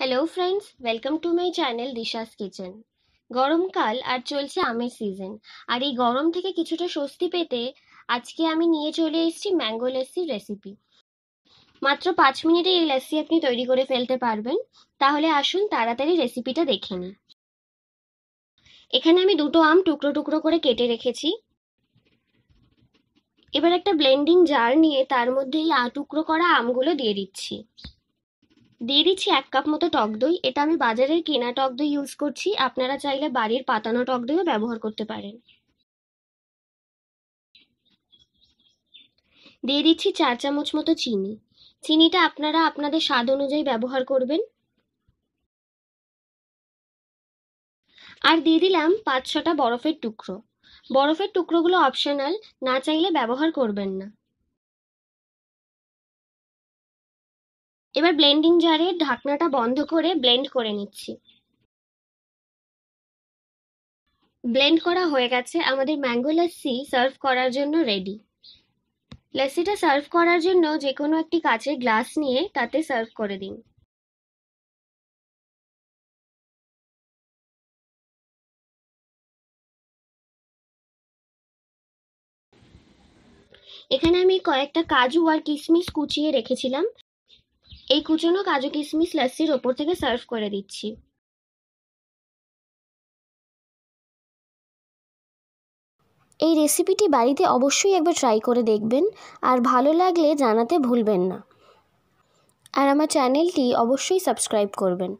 hello friends welcome to my channel Disha's kitchen গরমকাল আর চলছে আমের সিজন আর এই গরম থেকে কিছুটা স্বস্তি পেতে আজকে আমি নিয়ে চলে এসেছি ম্যাঙ্গো লস্যির রেসিপি মাত্র পাঁচ মিনিটে এই লস্যি আপনি তৈরি করে ফেলতে পারবেন তাহলে আসুন তাড়াতাড়ি রেসিপিটা দেখে নিই এখানে আমি দুটো আম টুকরো টুকরো করে কেটে রেখেছি এবার একটা ব্লেন্ডিং জার নিয়ে তার মধ্যে এই টুকরো করা আমগুলো দিয়ে দিচ্ছি দিয়ে দিচ্ছি এক কাপ মতো টক দই এটা আমি বাজারের কেনা টক দই ইউজ করছি আপনারা চাইলে বাড়ির পাতানো টক দইও ব্যবহার করতে পারেন দিয়ে দিচ্ছি চার চামচ মতো চিনি চিনিটা আপনারা আপনাদের স্বাদ অনুযায়ী ব্যবহার করবেন আর দিয়ে দিলাম পাঁচ ছটা বরফের টুকরো বরফের টুকরোগুলো অপশনাল না চাইলে ব্যবহার করবেন না এবার ব্লেন্ডিং জারে ঢাকনাটা বন্ধ করে ব্লেন্ড করে নিচ্ছি ব্লেন্ড করা হয়ে গেছে আমাদের ম্যাঙ্গো লস্যি সার্ভ করার জন্য রেডি লস্যিটা সার্ভ করার জন্য যে কোনো একটি কাচের গ্লাস নিয়ে তাতে সার্ভ করে দিন এখানে আমি কয়েকটা কাজু আর কিশমিশ কুচিয়ে রেখেছিলাম এই কুচোনো কাজু কিশমিশ লাস্যির ওপর থেকে সার্ভ করে দিচ্ছি এই রেসিপিটি বাড়িতে অবশ্যই একবার ট্রাই করে দেখবেন আর ভালো লাগলে জানাতে ভুলবেন না আর আমার চ্যানেলটি অবশ্যই সাবস্ক্রাইব করবেন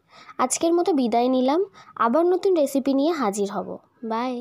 আজকের মতো বিদায় নিলাম আবার নতুন রেসিপি নিয়ে হাজির হব বাই